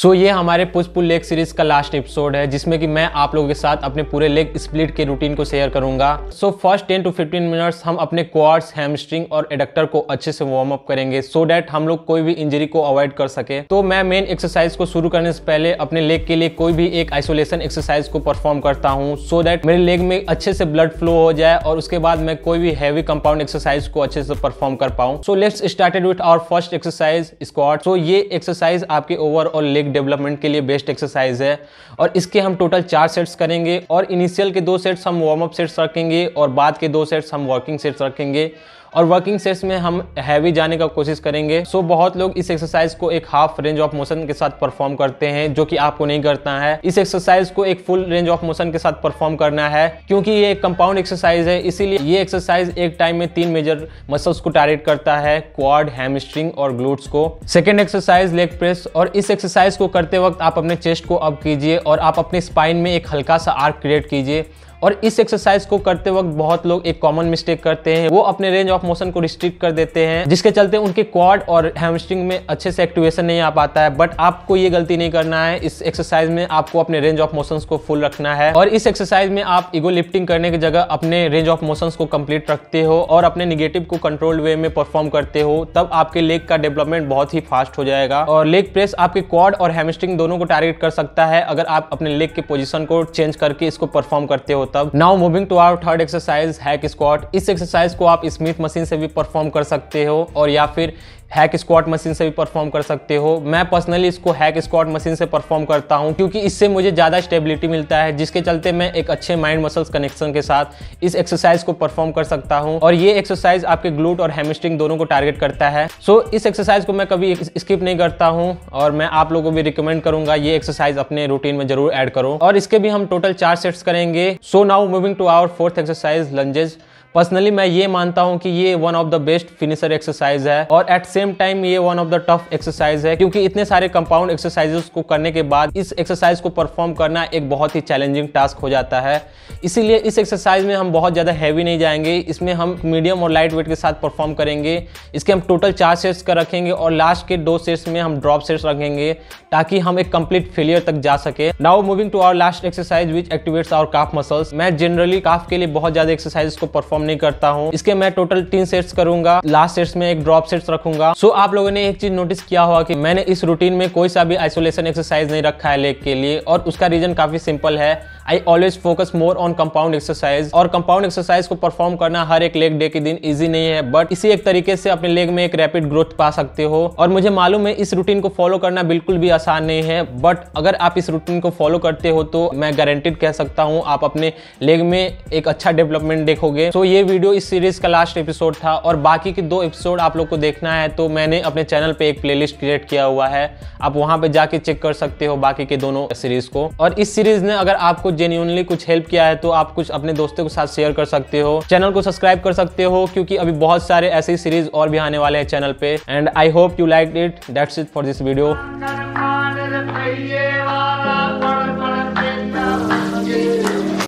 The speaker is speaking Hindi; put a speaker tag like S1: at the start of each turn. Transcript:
S1: सो so, ये हमारे पुष्पुल लेग सीरीज का लास्ट एपिसोड है जिसमें कि मैं आप लोगों के साथ अपने पूरे लेग स्प्लिट के रूटीन को शेयर करूंगा so first ten to fifteen minutes हम अपने क्वार्स हैमस्ट्रिंग और एडक्टर को अच्छे से वार्म अप करेंगे सो so डैट हम लोग कोई भी इंजरी को अवॉइड कर सके तो मैं मेन एक्सरसाइज को शुरू करने से पहले अपने लेग के लिए कोई भी एक आइसोलेशन एक्सरसाइज को परफॉर्म करता हूँ सो डैट मेरे लेग में अच्छे से ब्लड फ्लो हो जाए और उसके बाद मैं कोई भी हैवी कंपाउंड एक्सरसाइज को अच्छे से परफॉर्म कर पाऊँ so let's started with our first exercise squat so ये एक्सरसाइज आपके ओवरऑल लेग डेवलपमेंट के लिए बेस्ट एक्सरसाइज है और इसके हम टोटल चार सेट्स करेंगे और इनिशियल के दो सेट्स हम वार्म अप सेट्स रखेंगे और बाद के दो सेट्स हम वॉकिंग सेट्स रखेंगे और वर्किंग सेट्स में हम हैवी जाने का कोशिश करेंगे सो बहुत लोग इस एक्सरसाइज को एक हाफ रेंज ऑफ मोशन के साथ परफॉर्म करते हैं जो कि आपको नहीं करना है इस एक्सरसाइज को एक फुल रेंज ऑफ मोशन के साथ परफॉर्म करना है क्योंकि ये एक कंपाउंड एक्सरसाइज है इसीलिए ये एक्सरसाइज एक टाइम में तीन मेजर मसल्स को टारगेट करता है क्वाड हैमस्ट्रिंग और ग्लूट्स को सेकेंड एक्सरसाइज लेग प्रेस और इस एक्सरसाइज को करते वक्त आप अपने चेस्ट को अप कीजिए और आप अपने स्पाइन में एक हल्का सा आर्क क्रिएट कीजिए और इस एक्सरसाइज को करते वक्त बहुत लोग एक कॉमन मिस्टेक करते हैं वो अपने रेंज ऑफ मोशन को रिस्ट्रिक्ट कर देते हैं जिसके चलते उनके क्वाड और हैमस्ट्रिंग में अच्छे से एक्टिवेशन नहीं आ पाता है बट आपको ये गलती नहीं करना है इस एक्सरसाइज में आपको अपने रेंज ऑफ मोशन को फुल रखना है और इस एक्सरसाइज में आप इगो लिफ्टिंग करने की जगह अपने रेंज ऑफ मोशन को कंप्लीट रखते हो और अपने निगेटिव को कंट्रोल वे में परफॉर्म करते हो तब आपके लेग का डेवलपमेंट बहुत ही फास्ट हो जाएगा और लेग प्रेस आपके क्वाड और हेमस्ट्रिंग दोनों को टारगेट कर सकता है अगर आप अपने लेग के पोजिशन को चेंज करके इसको परफॉर्म करते हो तब now moving to our third exercise hack squat इस एक्सरसाइज को आप स्मिथ मशीन से भी परफॉर्म कर सकते हो और या फिर हैक स्क्वाट मशीन से भी परफॉर्म कर सकते हो मैं पर्सनली इसको हैक स्क्वाट मशीन से परफॉर्म करता हूँ क्योंकि इससे मुझे ज़्यादा स्टेबिलिटी मिलता है जिसके चलते मैं एक अच्छे माइंड मसल्स कनेक्शन के साथ इस एक्सरसाइज को परफॉर्म कर सकता हूँ और ये एक्सरसाइज आपके ग्लूट और हेमस्ट्रिंग दोनों को टारगेट करता है सो so, इस एक्सरसाइज को मैं कभी स्किप नहीं करता हूँ और मैं आप लोगों को भी रिकमेंड करूंगा ये एक्सरसाइज अपने रूटीन में जरूर ऐड करो और इसके भी हम टोटल चार सेट्स करेंगे so now moving to our fourth exercise lunges personally मैं ये मानता हूँ कि ये one of the best finisher exercise है और एट सेम टाइम ये one of the tough exercise है क्योंकि इतने सारे कंपाउंड एक्सरसाइजेस को करने के बाद इस एक्सरसाइज को परफॉर्म करना एक बहुत ही चैलेंजिंग टास्क हो जाता है इसीलिए इस एक्सरसाइज में हम बहुत ज़्यादा हैवी नहीं जाएंगे इसमें हम मीडियम और लाइट वेट के साथ परफॉर्म करेंगे इसके हम टोटल चार सेट्स का रखेंगे और लास्ट के दो सेट्स में हम ड्रॉप सेट्स रखेंगे ताकि हम एक कंप्लीट फेलियर तक जा सके now moving to our last exercise which activates our calf muscles मैं जनरली काफ के लिए बहुत ज़्यादा एक्सरसाइज को परफॉर्म परफॉर्म नहीं करता हूँ इसके मैं टोटल तीन सेट्स करूंगा लास्ट सेट्स में एक ड्रॉप सेट्स रखूंगा सो आप लोगों ने एक चीज नोटिस किया होगा कि मैंने इस रूटीन में कोई सा भी आइसोलेशन एक्सरसाइज नहीं रखा है लेग के लिए और उसका रीजन काफी सिंपल है I always focus more on compound exercise और कंपाउंड एक्सरसाइज को परफॉर्म करना हर एक लेग डे के दिन ईजी नहीं है बट इसी एक तरीके से अपने लेग में एक रैपिड ग्रोथ पा सकते हो और मुझे मालूम है इस रूटीन को फॉलो करना बिल्कुल भी आसान नहीं है बट अगर आप इस रूटीन को फॉलो करते हो तो मैं गारंटेड कह सकता हूँ आप अपने लेग में एक अच्छा डेवलपमेंट देखोगे तो ये वीडियो इस सीरीज का लास्ट एपिसोड था और बाकी के दो एपिसोड आप लोग को देखना है तो मैंने अपने चैनल पे एक प्लेलिस्ट क्रिएट किया हुआ है आप वहां पे जाके चेक कर सकते हो बाकी के दोनों सीरीज को और इस सीरीज ने अगर आपको जेन्यूनली कुछ हेल्प किया है तो आप कुछ अपने दोस्तों के साथ शेयर कर सकते हो चैनल को सब्सक्राइब कर सकते हो क्योंकि अभी बहुत सारे ऐसे सीरीज और भी आने वाले हैं चैनल पे and I hope you like it that's it for this video